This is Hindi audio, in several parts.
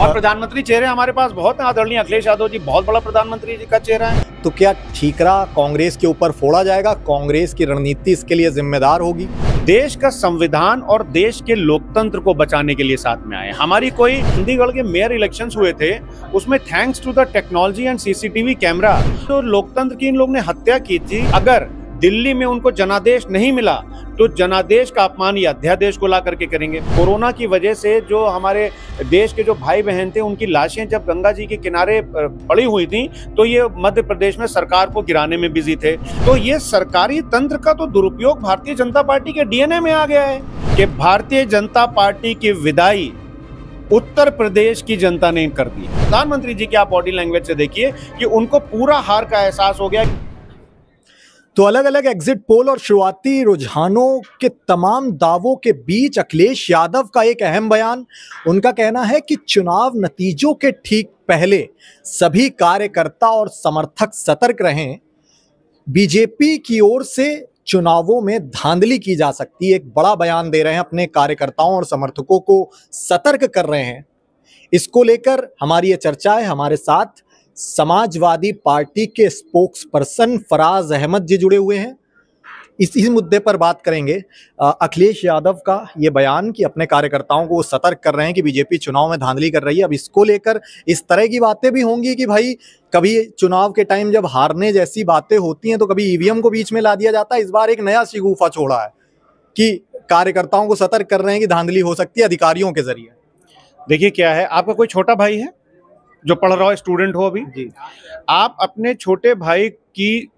और हाँ। प्रधानमंत्री चेहरे हमारे पास बहुत आदरणीय अखिलेश यादव जी बहुत बड़ा प्रधानमंत्री जी का चेहरा है तो क्या ठीकरा कांग्रेस के ऊपर फोड़ा जाएगा कांग्रेस की रणनीति इसके लिए जिम्मेदार होगी देश का संविधान और देश के लोकतंत्र को बचाने के लिए साथ में आए हमारी कोई चंडीगढ़ के मेयर इलेक्शन हुए थे उसमें thanks to the technology and CCTV camera तो लोकतंत्र की इन लोग ने हत्या की थी अगर दिल्ली में उनको जनादेश नहीं मिला तो जनादेश का अपमान या अध्यादेश को ला करके करेंगे कोरोना की वजह से जो हमारे देश के जो भाई बहन थे उनकी लाशें जब गंगा जी के किनारे पड़ी हुई थी तो ये मध्य प्रदेश में सरकार को गिराने में बिजी थे तो ये सरकारी तंत्र का तो दुरुपयोग भारतीय जनता पार्टी के डीएनए में आ गया है कि भारतीय जनता पार्टी की विदाई उत्तर प्रदेश की जनता ने कर दी प्रधानमंत्री जी की आप बॉडी लैंग्वेज से देखिए कि उनको पूरा हार का एहसास हो गया तो अलग अलग एग्जिट पोल और शुरुआती रुझानों के तमाम दावों के बीच अखिलेश यादव का एक अहम बयान उनका कहना है कि चुनाव नतीजों के ठीक पहले सभी कार्यकर्ता और समर्थक सतर्क रहें बीजेपी की ओर से चुनावों में धांधली की जा सकती है एक बड़ा बयान दे रहे हैं अपने कार्यकर्ताओं और समर्थकों को सतर्क कर रहे हैं इसको लेकर हमारी ये चर्चा है हमारे साथ समाजवादी पार्टी के स्पोक्स पर्सन फराज अहमद जी जुड़े हुए हैं इसी मुद्दे पर बात करेंगे अखिलेश यादव का ये बयान कि अपने कार्यकर्ताओं को सतर्क कर रहे हैं कि बीजेपी चुनाव में धांधली कर रही है अब इसको लेकर इस तरह की बातें भी होंगी कि भाई कभी चुनाव के टाइम जब हारने जैसी बातें होती हैं तो कभी ईवीएम को बीच में ला दिया जाता है इस बार एक नया शिगूफा छोड़ा है कि कार्यकर्ताओं को सतर्क कर रहे हैं कि धांधली हो सकती है अधिकारियों के जरिए देखिए क्या है आपका कोई छोटा भाई है जो पढ़ रहा हो स्टूडेंट हो अभी जी आप अपने छोटे भाई कि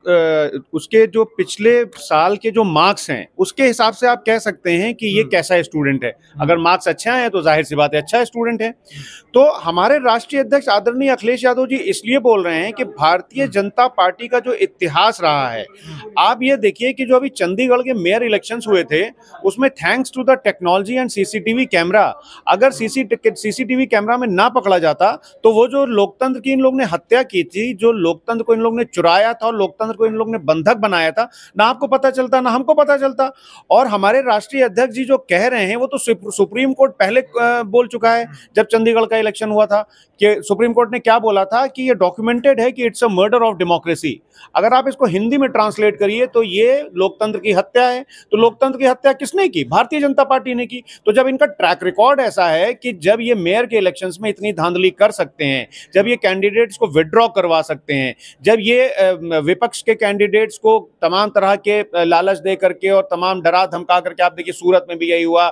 उसके जो पिछले साल के जो मार्क्स हैं उसके हिसाब से आप कह सकते हैं कि ये हम्म। कैसा स्टूडेंट है हम्म। अगर मार्क्स अच्छे आए हैं तो जाहिर सी बात है अच्छा स्टूडेंट है तो हमारे राष्ट्रीय अध्यक्ष आदरणीय अखिलेश यादव जी इसलिए बोल रहे हैं कि भारतीय हम्म। जनता पार्टी का जो इतिहास रहा है आप ये देखिए कि जो अभी चंडीगढ़ के मेयर इलेक्शन हुए थे उसमें thanks to the technology and CCTV camera अगर सीसीटीवी कैमरा में ना पकड़ा जाता तो वो जो लोकतंत्र की इन लोग ने हत्या की थी जो लोकतंत्र को इन लोग ने चुराया था और लोकतंत्र को इन लोगों ने बंधक बनाया था ना आपको पता चलता ना हमको पता चलता और हमारे राष्ट्रीय अध्यक्ष जी जो कह रहे हैं वो तो सुप्रीम कोर्ट पहले बोल चुका है हम्म। जब चंडीगढ़ का इलेक्शन हुआ था कि सुप्रीम कोर्ट ने क्या बोला था कि ये डॉक्यूमेंटेड है कि it's a murder of democracy अगर आप इसको हिंदी में ट्रांसलेट करिए तो ये लोकतंत्र की हत्या है तो लोकतंत्र की हत्या किसने की भारतीय जनता पार्टी ने की तो जब इनका ट्रैक रिकॉर्ड ऐसा है कि जब ये मेयर के इलेक्शंस में इतनी धांधली कर सकते हैं जब ये कैंडिडेट्स को विड्रॉ करवा सकते हैं जब ये विपक्ष के कैंडिडेट्स को तमाम तरह के लालच दे करके और तमाम डरा धमका करके आप देखिए सूरत में भी यही हुआ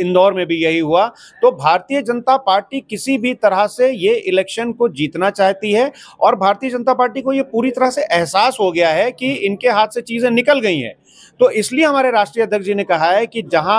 इंदौर में भी यही हुआ तो भारतीय जनता पार्टी किसी भी तरह से ये इलेक्शन को जीतना चाहती है और भारतीय जनता पार्टी को ये पूरी तरह से एहसास हो गया है कि इनके हाथ से चीज़ें निकल गई हैं तो इसलिए हमारे राष्ट्रीय अध्यक्ष जी ने कहा है कि जहां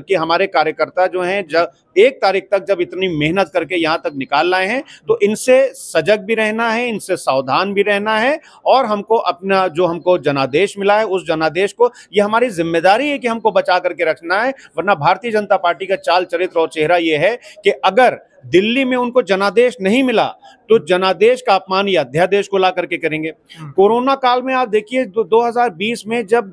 के हमारे कार्यकर्ता जो हैं जब एक तारीख तक जब इतनी मेहनत करके यहाँ तक निकाल लाए हैं तो इनसे सजग भी रहना है इनसे सावधान भी रहना है और हमको अपना जो हमको जनादेश मिला है उस जनादेश को ये हमारी जिम्मेदारी है कि हमको बचा करके रखना है वरना भारतीय जनता पार्टी का चाल चरित्र और चेहरा ये है कि अगर दिल्ली में उनको जनादेश नहीं मिला तो हम्म। जनादेश का अपमान या अध्यादेश को ला करके करेंगे हम्म। कोरोना काल में आप देखिए 2020 में जब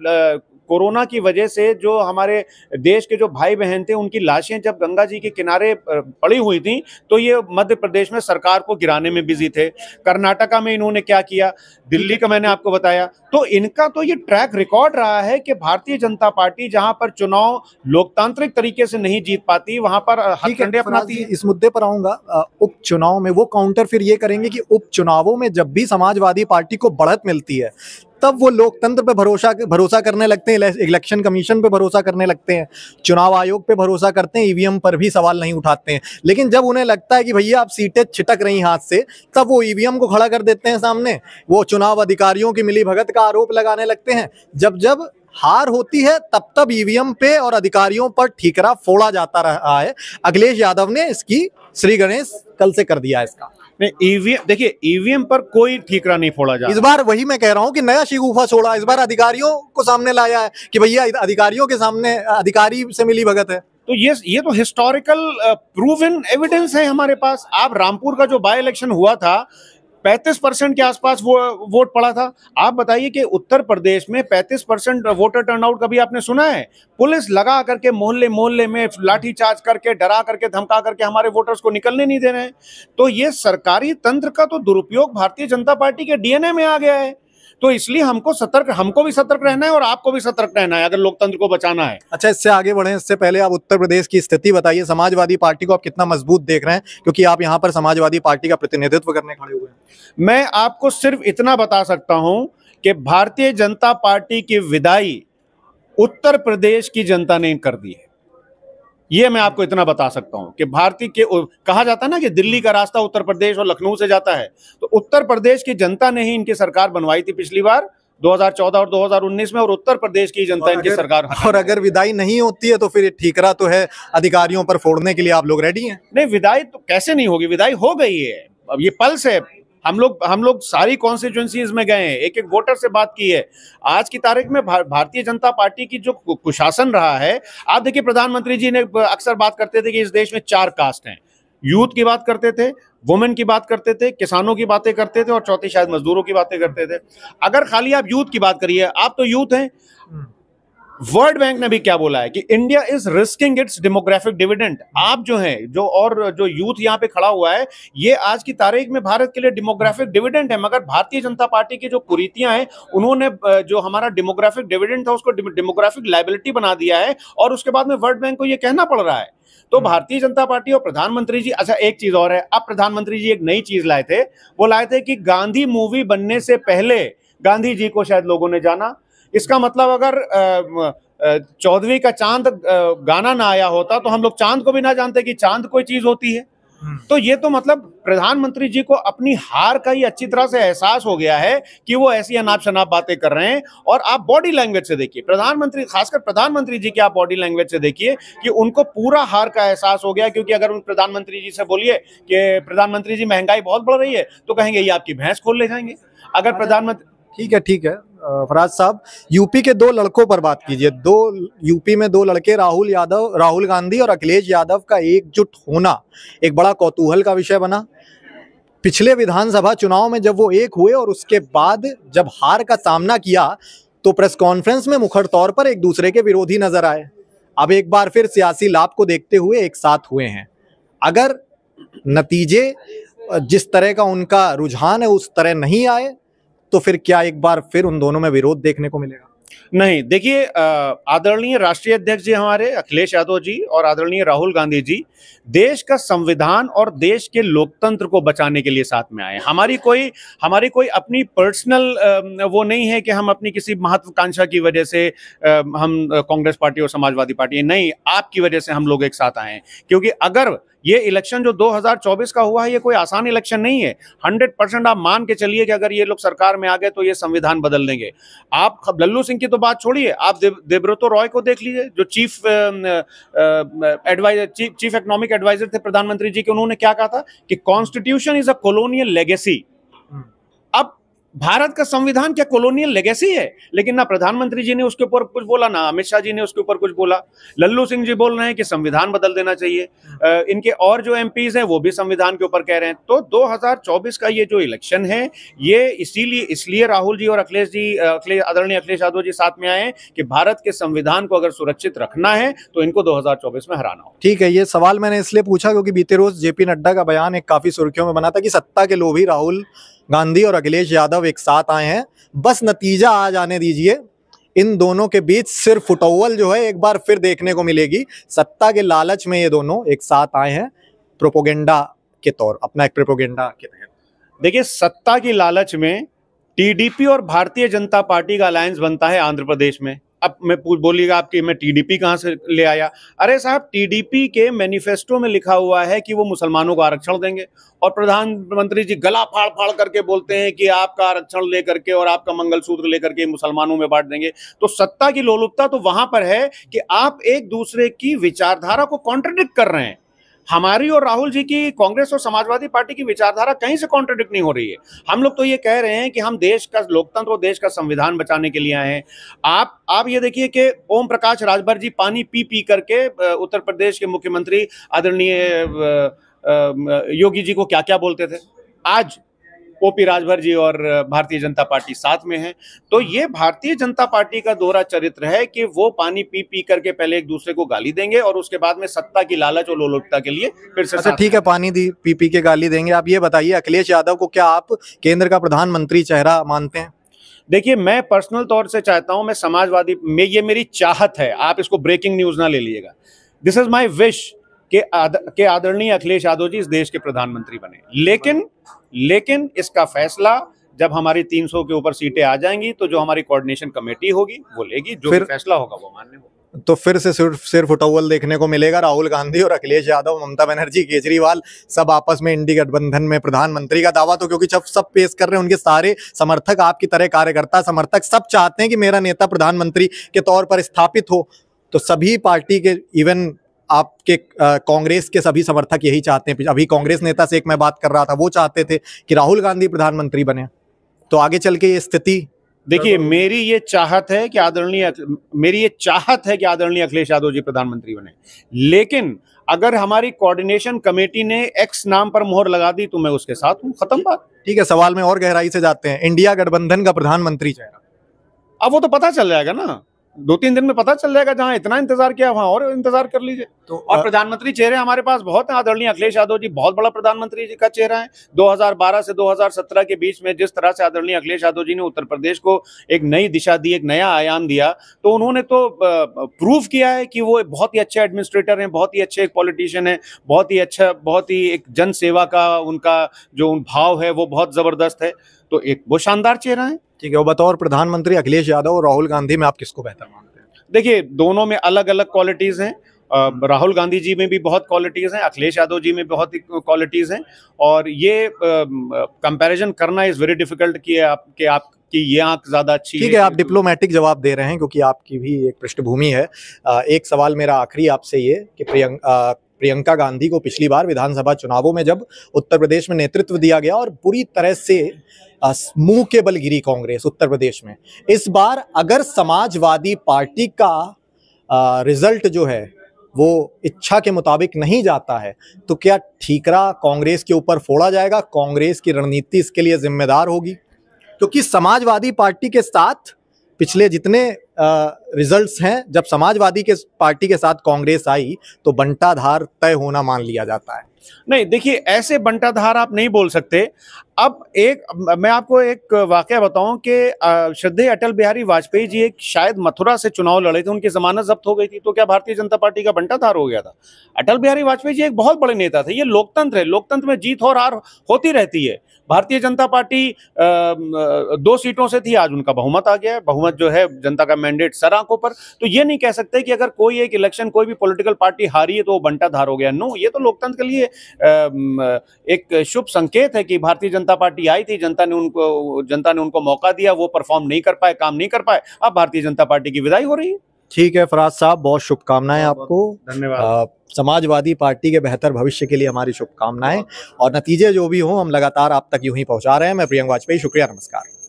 कोरोना की वजह से जो हमारे देश के जो भाई बहन थे उनकी लाशें जब गंगा जी के किनारे पड़ी हुई थी तो ये मध्य प्रदेश में सरकार को गिराने में बिजी थे कर्नाटका में इन्होंने क्या किया दिल्ली का मैंने आपको बताया तो इनका तो ये ट्रैक रिकॉर्ड रहा है कि भारतीय जनता पार्टी जहां पर चुनाव लोकतांत्रिक तरीके से नहीं जीत पाती वहां पर हथकंडे अपनाती इस मुद्दे पर आऊंगा उपचुनाव में वो काउंटर फिर ये करेंगे कि उपचुनावों में जब भी समाजवादी पार्टी को बढ़त मिलती है तब वो लोकतंत्र पे भरोसा भरोसा करने लगते हैं इलेक्शन कमीशन पे भरोसा करने लगते हैं चुनाव आयोग पे भरोसा करते हैं ईवीएम पर भी सवाल नहीं उठाते हैं लेकिन जब उन्हें लगता है कि भैया आप सीटें छिटक रही हाथ से तब वो ईवीएम को खड़ा कर देते हैं सामने वो चुनाव अधिकारियों की मिली भगत का आरोप लगाने लगते हैं जब जब हार होती है तब तब ईवीएम पे और अधिकारियों पर ठीकरा फोड़ा जाता रहा है अखिलेश यादव ने इसकी श्री गणेश कल से कर दिया इसका ईवीएम e देखिए ईवीएम e पर कोई ठीकरा नहीं फोड़ा जा इस बार वही मैं कह रहा हूँ कि नया शिगुफा छोड़ा इस बार अधिकारियों को सामने लाया है कि भैया अधिकारियों के सामने अधिकारी से मिली भगत है तो ये ये तो हिस्टोरिकल प्रूव इन एविडेंस है हमारे पास आप रामपुर का जो बाय इलेक्शन हुआ था पैंतीस परसेंट के आसपास वो वोट पड़ा था आप बताइए कि उत्तर प्रदेश में पैंतीस परसेंट वोटर टर्नआउट कभी आपने सुना है पुलिस लगा करके मोहल्ले मोहल्ले में लाठीचार्ज करके डरा करके धमका करके हमारे वोटर्स को निकलने नहीं दे रहे तो ये सरकारी तंत्र का तो दुरुपयोग भारतीय जनता पार्टी के डीएनए में आ गया है तो इसलिए हमको सतर्क हमको भी सतर्क रहना है और आपको भी सतर्क रहना है अगर लोकतंत्र को बचाना है अच्छा इससे आगे बढ़े इससे पहले आप उत्तर प्रदेश की स्थिति बताइए समाजवादी पार्टी को आप कितना मजबूत देख रहे हैं क्योंकि आप यहाँ पर समाजवादी पार्टी का प्रतिनिधित्व करने खड़े हुए हैं मैं आपको सिर्फ इतना बता सकता हूँ कि भारतीय जनता पार्टी की विदाई उत्तर प्रदेश की जनता ने कर दी है ये मैं आपको इतना बता सकता हूँ कि भारतीय के कहा जाता है ना कि दिल्ली का रास्ता उत्तर प्रदेश और लखनऊ से जाता है तो उत्तर प्रदेश की जनता ने ही इनकी सरकार बनवाई थी पिछली बार 2014 और 2019 में और उत्तर प्रदेश की जनता इनकी सरकार और अगर विदाई नहीं होती है तो फिर ठीकरा तो है अधिकारियों पर फोड़ने के लिए आप लोग रेडी हैं नहीं विदाई तो कैसे नहीं होगी विदाई हो गई है अब ये पल्स है हम लोग हम लोग सारी कॉन्स्टिट्यूंसीज में गए हैं एक एक वोटर से बात की है आज की तारीख में भा, भारतीय जनता पार्टी की जो कुशासन रहा है आप देखिए प्रधानमंत्री जी ने अक्सर बात करते थे कि इस देश में चार कास्ट हैं यूथ की बात करते थे वुमेन की बात करते थे किसानों की बातें करते थे और चौथी शायद मजदूरों की बातें करते थे अगर खाली आप यूथ की बात करिए आप तो यूथ हैं हम्म। वर्ल्ड बैंक ने भी क्या बोला है कि India is risking its demographic dividend आप जो है जो और जो यूथ यहाँ पे खड़ा हुआ है ये आज की तारीख में भारत के लिए डेमोग्राफिक डिविडेंट है मगर भारतीय जनता पार्टी की जो कुरीतियां हैं उन्होंने जो हमारा डेमोग्राफिक डिविडेंट था उसको डेमोग्राफिक लाइबिलिटी बना दिया है और उसके बाद में वर्ल्ड बैंक को यह कहना पड़ रहा है तो हम्म। भारतीय जनता पार्टी और प्रधानमंत्री जी अच्छा एक चीज और है अब प्रधानमंत्री जी एक नई चीज लाए थे वो लाए थे कि गांधी मूवी बनने से पहले गांधी जी को शायद लोगों ने जाना इसका मतलब अगर चौधरी का चांद गाना ना आया होता तो हम लोग चांद को भी ना जानते कि चांद कोई चीज होती है हम्म। तो ये तो मतलब प्रधानमंत्री जी को अपनी हार का ही अच्छी तरह से एहसास हो गया है कि वो ऐसी अनाप शनाप बातें कर रहे हैं और आप बॉडी लैंग्वेज से देखिए प्रधानमंत्री खासकर प्रधानमंत्री जी की आप बॉडी लैंग्वेज से देखिए कि उनको पूरा हार का एहसास हो गया क्योंकि अगर उन प्रधानमंत्री जी से बोलिए कि प्रधानमंत्री जी महंगाई बहुत बढ़ रही है तो कहेंगे ये आपकी भैंस खोल ले जाएंगे अगर अच्छा। प्रधानमंत्री ठीक है ठीक है फराज साहब यूपी के दो लड़कों पर बात कीजिए दो यूपी में दो लड़के राहुल यादव राहुल गांधी और अखिलेश यादव का एकजुट होना एक बड़ा कौतूहल का विषय बना पिछले विधानसभा चुनाव में जब वो एक हुए और उसके बाद जब हार का सामना किया तो प्रेस कॉन्फ्रेंस में मुखर तौर पर एक दूसरे के विरोधी नजर आए अब एक बार फिर सियासी लाभ को देखते हुए एक साथ हुए हैं अगर नतीजे जिस तरह का उनका रुझान है उस तरह नहीं आए तो फिर क्या एक बार फिर उन दोनों में विरोध देखने को मिलेगा नहीं देखिए आदरणीय राष्ट्रीय अध्यक्ष जी हमारे अखिलेश यादव जी और आदरणीय राहुल गांधी जी देश का संविधान और देश के लोकतंत्र को बचाने के लिए साथ में आए हमारी कोई हमारी कोई अपनी पर्सनल वो नहीं है कि हम अपनी किसी महत्वाकांक्षा की वजह से हम कांग्रेस पार्टी और समाजवादी पार्टी नहीं आपकी वजह से हम लोग एक साथ आए क्योंकि अगर ये इलेक्शन जो 2024 का हुआ है ये कोई आसान इलेक्शन नहीं है 100 परसेंट आप मान के चलिए कि अगर ये लोग सरकार में आ गए तो ये संविधान बदल देंगे आप लल्लू सिंह की तो बात छोड़िए आप देव, देवव्रतो रॉय को देख लीजिए जो chief adviser chief economic adviser थे प्रधानमंत्री जी के उन्होंने क्या कहा था कि constitution is a colonial legacy Bharat का संविधान क्या कॉलोनियल लेगेसी है लेकिन ना प्रधानमंत्री जी ने उसके ऊपर कुछ बोला ना अमित शाह जी ने उसके ऊपर कुछ बोला लल्लू सिंह जी बोल रहे हैं कि संविधान बदल देना चाहिए इनके और जो एम हैं वो भी संविधान के ऊपर कह रहे हैं तो 2024 का ये जो इलेक्शन है ये इसीलिए इसलिए राहुल जी और अखिलेश जी अखिलेश आदरणीय अखिलेश यादव जी साथ में आए कि भारत के संविधान को अगर सुरक्षित रखना है तो इनको दो में हराना हो ठीक है ये सवाल मैंने इसलिए पूछा क्योंकि बीते रोज जेपी नड्डा का बयान एक काफी सुर्खियों में बना था कि सत्ता के लोभी राहुल गांधी और अखिलेश यादव एक साथ आए हैं बस नतीजा आ जाने दीजिए इन दोनों के बीच सिर्फ फुटोवल जो है एक बार फिर देखने को मिलेगी सत्ता के लालच में ये दोनों एक साथ आए हैं प्रोपोगेंडा के तौर अपना एक प्रोपोगेंडा के तहत देखिए सत्ता की लालच में टीडीपी और भारतीय जनता पार्टी का अलायंस बनता है आंध्र प्रदेश में अब मैं पूछ बोलिएगा आपकी मैं टीडीपी कहाँ से ले आया अरे साहब टीडीपी के मैनिफेस्टो में लिखा हुआ है कि वो मुसलमानों को आरक्षण देंगे और प्रधानमंत्री जी गला फाड़ फाड़ करके बोलते हैं कि आपका आरक्षण लेकर के और आपका मंगलसूत्र लेकर के मुसलमानों में बांट देंगे तो सत्ता की लोलुपता तो वहां पर है कि आप एक दूसरे की विचारधारा को कॉन्ट्रडिक्ट कर रहे हैं हमारी और राहुल जी की कांग्रेस और समाजवादी पार्टी की विचारधारा कहीं से कॉन्ट्रोडिक्ट नहीं हो रही है हम लोग तो ये कह रहे हैं कि हम देश का लोकतंत्र और देश का संविधान बचाने के लिए आए हैं आप आप ये देखिए कि ओम प्रकाश राजभर जी पानी पी पी करके उत्तर प्रदेश के मुख्यमंत्री आदरणीय योगी जी को क्या क्या बोलते थे आज ओपी राजभर जी और भारतीय जनता पार्टी साथ में है तो ये भारतीय जनता पार्टी का दोहरा चरित्र है कि वो पानी पी पी करके पहले एक दूसरे को गाली देंगे और उसके बाद में सत्ता की लालच और लोलुपता के लिए फिर से अच्छा, ठीक है पानी दी पी पी के गाली देंगे आप ये बताइए अखिलेश यादव को क्या आप केंद्र का प्रधानमंत्री चेहरा मानते हैं देखिए मैं पर्सनल तौर से चाहता हूं मैं समाजवादी में ये मेरी चाहत है आप इसको ब्रेकिंग न्यूज ना ले लीजिएगा दिस इज माई विश के आद, के आदरणीय अखिलेश यादव जी इस देश के प्रधानमंत्री बने लेकिन लेकिन इसका फैसला जब हमारी 300 के ऊपर सीटें आ जाएंगी तो जो हमारी कोऑर्डिनेशन कमेटी होगी वो लेगी जो फैसला होगा वो मान्य होगा तो फिर से सिर्फ सिर्फ उटावल देखने को मिलेगा राहुल गांधी और अखिलेश यादव ममता बनर्जी केजरीवाल सब आपस में इंडी गठबंधन में प्रधानमंत्री का दावा तो क्योंकि जब सब पेश कर रहे हैं उनके सारे समर्थक आपकी तरह कार्यकर्ता समर्थक सब चाहते हैं कि मेरा नेता प्रधानमंत्री के तौर पर स्थापित हो तो सभी पार्टी के इवन आपके कांग्रेस के सभी समर्थक यही चाहते हैं अभी कांग्रेस नेता से एक मैं बात कर रहा था वो चाहते थे कि राहुल गांधी प्रधानमंत्री बने तो आगे चल के ये स्थिति देखिए मेरी ये चाहत है कि आदरणीय मेरी ये चाहत है कि आदरणीय अखिलेश यादव जी प्रधानमंत्री बने लेकिन अगर हमारी कोऑर्डिनेशन कमेटी ने एक्स नाम पर मोहर लगा दी तो मैं उसके साथ हूँ खत्म बात ठीक है सवाल में और गहराई से जाते हैं इंडिया गठबंधन का प्रधानमंत्री चेहरा अब वो तो पता चल जाएगा ना दो तीन दिन में पता चल जाएगा जहाँ इतना इंतजार किया वहाँ और इंतजार कर लीजिए तो और प्रधानमंत्री चेहरे हमारे पास बहुत हैं आदरणीय अखिलेश यादव जी बहुत बड़ा प्रधानमंत्री जी का चेहरा है 2012 से 2017 के बीच में जिस तरह से आदरणीय अखिलेश यादव जी ने उत्तर प्रदेश को एक नई दिशा दी एक नया आयाम दिया तो उन्होंने तो प्रूव किया है कि वो बहुत ही अच्छे एडमिनिस्ट्रेटर हैं बहुत ही अच्छे एक पॉलिटिशियन है बहुत ही अच्छा बहुत ही एक जनसेवा का उनका जो भाव है वो बहुत ज़बरदस्त है तो एक वो शानदार चेहरा है ठीक है और बतौर प्रधानमंत्री अखिलेश यादव और राहुल गांधी में आप किसको बेहतर मानते हैं देखिए दोनों में अलग अलग क्वालिटीज़ हैं राहुल गांधी जी में भी बहुत क्वालिटीज़ हैं अखिलेश यादव जी में बहुत क्वालिटीज़ हैं और ये कंपैरिजन करना इज़ वेरी डिफिकल्ट कि आप कि आप कि ये आंख ज़्यादा अच्छी ठीक है आप डिप्लोमेटिक जवाब दे रहे हैं क्योंकि आपकी भी एक पृष्ठभूमि है एक सवाल मेरा आखिरी आपसे ये कि प्रियंक प्रियंका गांधी को पिछली बार विधानसभा चुनावों में जब उत्तर प्रदेश में नेतृत्व दिया गया और पूरी तरह से मुंह के बल गिरी कांग्रेस उत्तर प्रदेश में इस बार अगर समाजवादी पार्टी का रिजल्ट जो है वो इच्छा के मुताबिक नहीं जाता है तो क्या ठीकरा कांग्रेस के ऊपर फोड़ा जाएगा कांग्रेस की रणनीति इसके लिए जिम्मेदार होगी क्योंकि समाजवादी पार्टी के साथ पिछले जितने रिजल्ट्स हैं जब समाजवादी के पार्टी के साथ कांग्रेस आई तो बंटाधार तय होना मान लिया जाता है नहीं देखिए ऐसे बंटाधार आप नहीं बोल सकते अब एक मैं आपको एक वाक्य बताऊं कि श्रद्धेय अटल बिहारी वाजपेयी जी एक शायद मथुरा से चुनाव लड़े थे उनकी जमानत जब्त हो गई थी तो क्या भारतीय जनता पार्टी का बंटाधार हो गया था अटल बिहारी वाजपेयी जी एक बहुत बड़े नेता थे ये लोकतंत्र है लोकतंत्र में जीत और हार होती रहती है भारतीय जनता पार्टी दो सीटों से थी आज उनका बहुमत आ गया है बहुमत जो है जनता का मैंडेट सर आंखों पर तो ये नहीं कह सकते कि अगर कोई एक इलेक्शन कोई भी पॉलिटिकल पार्टी हारी है तो वो बंटाधार हो गया नो ये तो लोकतंत्र के लिए एक शुभ संकेत है कि भारतीय जनता पार्टी आई थी जनता ने उनको जनता ने उनको मौका दिया वो परफॉर्म नहीं कर पाए काम नहीं कर पाए अब भारतीय जनता पार्टी की विदाई हो रही है ठीक है फराज साहब बहुत शुभकामनाएं आपको धन्यवाद समाजवादी पार्टी के बेहतर भविष्य के लिए हमारी शुभकामनाएं और नतीजे जो भी हों हम लगातार आप तक यूं ही पहुंचा रहे हैं मैं प्रियंक वाजपेयी शुक्रिया नमस्कार